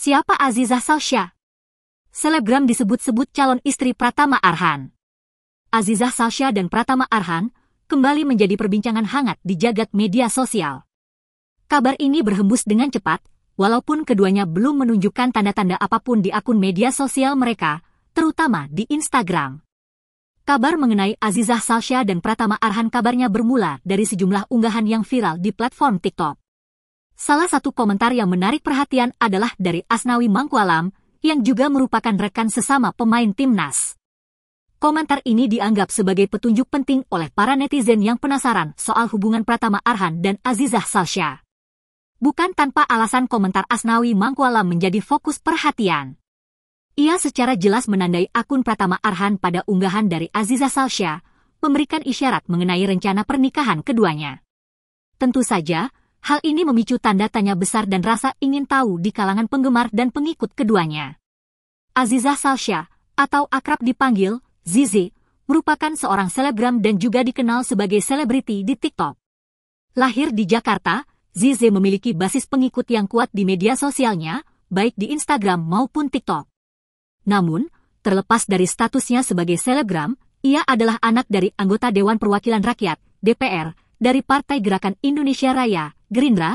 Siapa Azizah Salsha? Selebgram disebut-sebut calon istri Pratama Arhan. Azizah Salsha dan Pratama Arhan kembali menjadi perbincangan hangat di jagat media sosial. Kabar ini berhembus dengan cepat, walaupun keduanya belum menunjukkan tanda-tanda apapun di akun media sosial mereka, terutama di Instagram. Kabar mengenai Azizah Salsha dan Pratama Arhan kabarnya bermula dari sejumlah unggahan yang viral di platform TikTok. Salah satu komentar yang menarik perhatian adalah dari Asnawi Mangkualam, yang juga merupakan rekan sesama pemain timnas. Komentar ini dianggap sebagai petunjuk penting oleh para netizen yang penasaran soal hubungan Pratama Arhan dan Azizah Salsha. Bukan tanpa alasan komentar Asnawi Mangkualam menjadi fokus perhatian. Ia secara jelas menandai akun Pratama Arhan pada unggahan dari Azizah Salsha, memberikan isyarat mengenai rencana pernikahan keduanya. Tentu saja, Hal ini memicu tanda tanya besar dan rasa ingin tahu di kalangan penggemar dan pengikut keduanya. Azizah Salsha, atau akrab dipanggil Zizi, merupakan seorang selebgram dan juga dikenal sebagai selebriti di TikTok. Lahir di Jakarta, Zizi memiliki basis pengikut yang kuat di media sosialnya, baik di Instagram maupun TikTok. Namun, terlepas dari statusnya sebagai selebgram, ia adalah anak dari anggota Dewan Perwakilan Rakyat, DPR, dari Partai Gerakan Indonesia Raya, Gerindra,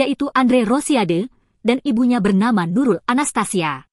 yaitu Andre Rosiade, dan ibunya bernama Nurul Anastasia.